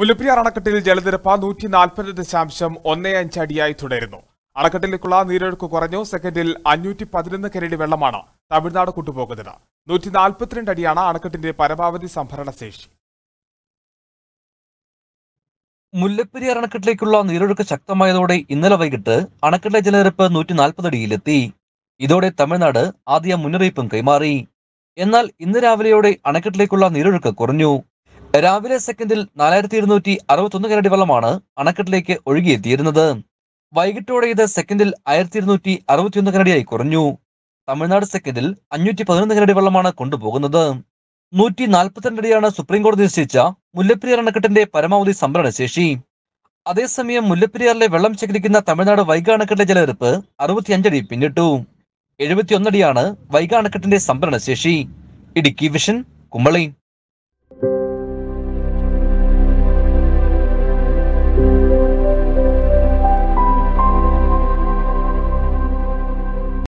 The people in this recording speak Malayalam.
മുല്ലപ്പെരിയാർ അണക്കെട്ടിൽ ജലനിരപ്പ് നൂറ്റി നാൽപ്പത് ദശാംശം ഒന്ന് അഞ്ച് അടിയായി തുടരുന്നു അണക്കെട്ടിലേക്കുള്ള നീരൊഴുക്ക് കുറഞ്ഞു സെക്കൻഡിൽ അഞ്ഞൂറ്റി പതിനൊന്ന് കരടി വെള്ളമാണ് തമിഴ്നാട് കൊണ്ടുപോകുന്നത് നൂറ്റി നാൽപ്പത്തിരണ്ട് അടിയാണ് അണക്കെട്ടിന്റെ പരമാവധി സംഭരണ ശേഷി മുല്ലപ്പെരിയാർ അണക്കെട്ടിലേക്കുള്ള നീരൊഴുക്ക് ശക്തമായതോടെ ഇന്നലെ വൈകിട്ട് അണക്കെട്ടിലെ ജലനിരപ്പ് നൂറ്റി നാൽപ്പത് അടിയിലെത്തി ഇതോടെ തമിഴ്നാട് ആദ്യ മുന്നറിയിപ്പും കൈമാറി എന്നാൽ ഇന്ന് രാവിലെയോടെ അണക്കെട്ടിലേക്കുള്ള നീരൊഴുക്ക് കുറഞ്ഞു രാവിലെ സെക്കൻഡിൽ നാലായിരത്തി ഇരുന്നൂറ്റി ഒന്ന് കരടി വെള്ളമാണ് അണക്കെട്ടിലേക്ക് ഒഴുകിയെത്തിയിരുന്നത് വൈകിട്ടോടെ ഇത് സെക്കൻഡിൽ ആയിരത്തി ഇരുന്നൂറ്റി അറുപത്തിയൊന്ന് കരടിയായി കുറഞ്ഞു തമിഴ്നാട് സെക്കൻഡിൽ അഞ്ഞൂറ്റി പതിനൊന്ന് കരടി വെള്ളമാണ് കൊണ്ടുപോകുന്നത് നൂറ്റി നാൽപ്പത്തിരണ്ടടിയാണ് സുപ്രീംകോടതി സുപ്രീം കോടതി നിശ്ചയിച്ച മുല്ലപ്പെരിയാർ അണക്കെട്ടിന്റെ പരമാവധി സംഭരണശേഷി അതേസമയം മുല്ലപ്പെരിയാറിലെ വെള്ളം ശേഖരിക്കുന്ന തമിഴ്നാട് വൈഗ അണക്കെട്ടിലെ ജലനിരപ്പ് അറുപത്തിയഞ്ചടി പിന്നിട്ടു എഴുപത്തിയൊന്നടിയാണ് വൈഗ അണക്കെട്ടിന്റെ സംഭരണശേഷി ഇടുക്കി വിഷൻ കുമ്പളി